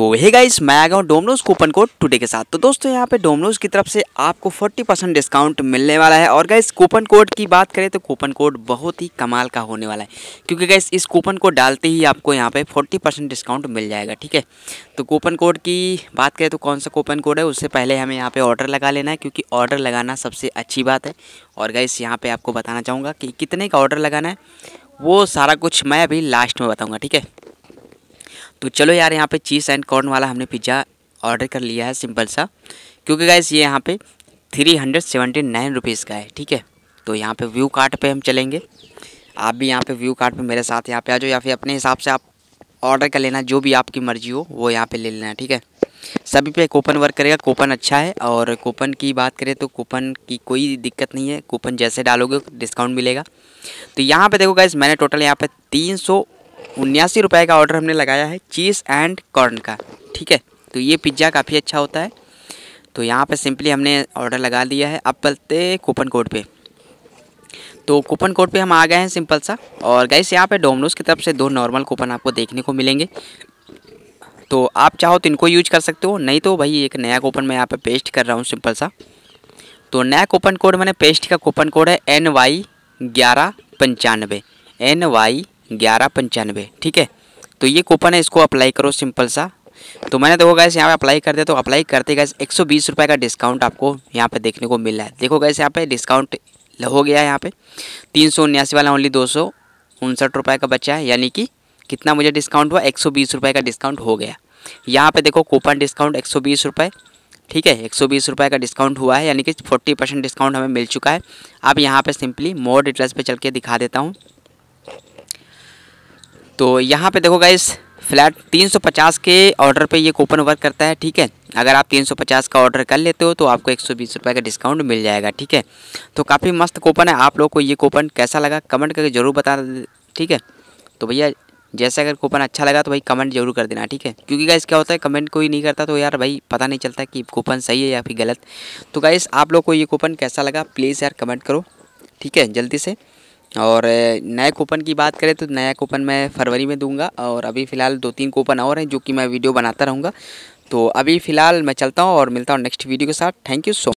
तो hey guys मैं आ गया हूँ डोमनोज कूपन कोड टुडे के साथ तो दोस्तों यहाँ पे डोमनोज की तरफ से आपको 40 परसेंट डिस्काउंट मिलने वाला है और गाइस कूपन कोड की बात करें तो कूपन कोड बहुत ही कमाल का होने वाला है क्योंकि गाइस इस कूपन कोड डालते ही आपको यहाँ पे 40 परसेंट डिस्काउंट मिल जाएगा ठीक है तो कूपन कोड की बात करें तो कौन सा कूपन कोड है उससे पहले हमें यहाँ पर ऑर्डर लगा लेना है क्योंकि ऑर्डर लगाना सबसे अच्छी बात है और गाइस यहाँ पर आपको बताना चाहूँगा कि कितने का ऑर्डर लगाना है वो सारा कुछ मैं अभी लास्ट में बताऊँगा ठीक है तो चलो यार यहाँ पे चीज़ एंड कॉर्न वाला हमने पिज़्ज़ा ऑर्डर कर लिया है सिंपल सा क्योंकि गाइस ये यहाँ पे three hundred seventy nine rupees का है ठीक है तो यहाँ पे व्यू कार्ट पे हम चलेंगे आप भी यहाँ पे व्यू कार्ट पे मेरे साथ यहाँ पे आ जाओ या फिर अपने हिसाब से आप ऑर्डर कर लेना जो भी आपकी मर्जी हो वो यहाँ पर ले लेना ठीक है सभी पे कूपन वर्क करेगा कूपन अच्छा है और कूपन की बात करें तो कूपन की कोई दिक्कत नहीं है कूपन जैसे डालोगे डिस्काउंट मिलेगा तो यहाँ पे देखो गाइज मैंने टोटल यहाँ पे तीन सौ उन्यासी रुपये का ऑर्डर हमने लगाया है चीज़ एंड कॉर्न का ठीक है तो ये पिज्ज़ा काफ़ी अच्छा होता है तो यहाँ पर सिंपली हमने ऑर्डर लगा दिया है अब बलते कूपन कोड पे तो कूपन कोड पे हम आ गए हैं सिंपल सा और गाइस यहाँ पे डोमिनोज़ की तरफ से दो नॉर्मल कूपन आपको देखने को मिलेंगे तो आप चाहो तो इनको यूज कर सकते हो नहीं तो भाई एक नया कूपन मैं यहाँ पर पेस्ट कर रहा हूँ सिंपल सा तो नया कूपन कोड मैंने पेस्ट का कूपन कोड है एन वाई ग्यारह पंचानवे एन वाई ग्यारह पंचानवे ठीक है तो ये कूपन है इसको अप्लाई करो सिंपल सा तो मैंने देखो गैस यहाँ पे अप्लाई कर दिया तो अप्लाई करते गए एक सौ बीस रुपये का डिस्काउंट आपको यहाँ पे देखने को मिल रहा है देखो गैस यहाँ पे डिस्काउंट हो गया है यहाँ पे तीन सौ उन्यासी वाला ओनली दो सौ उनसठ रुपये का बचा है यानी कि कितना मुझे डिस्काउंट हुआ एक सौ बीस रुपये का डिस्काउंट हो गया यहाँ पर देखो कूपन डिस्काउंट एक सौ बीस रुपये ठीक है एक सौ बीस रुपये का डिस्काउंट हुआ है यानी कि फोर्टी परसेंट डिस्काउंट हमें मिल चुका है अब यहाँ पे सिंपली मोर डिटेल्स पे चल के दिखा देता हूँ तो यहाँ पे देखो गाइस फ्लैट 350 के ऑर्डर पे ये कूपन वर्क करता है ठीक है अगर आप 350 का ऑर्डर कर लेते हो तो आपको एक सौ का डिस्काउंट मिल जाएगा ठीक है तो काफ़ी मस्त कूपन है आप लोग को ये कूपन कैसा लगा कमेंट करके ज़रूर बता ठीक है तो भैया जैसे अगर कूपन अच्छा लगा तो भाई कमेंट जरूर कर देना ठीक है क्योंकि गाइस क्या होता है कमेंट कोई नहीं करता तो यार भाई पता नहीं चलता कि कूपन सही है या फिर गलत तो गाइस आप लोग को ये कूपन कैसा लगा प्लीज़ यार कमेंट करो ठीक है जल्दी से और नए कूपन की बात करें तो नया कूपन मैं फरवरी में दूंगा और अभी फ़िलहाल दो तीन कूपन और हैं जो कि मैं वीडियो बनाता रहूँगा तो अभी फ़िलहाल मैं चलता हूँ और मिलता हूँ नेक्स्ट वीडियो के साथ थैंक यू सो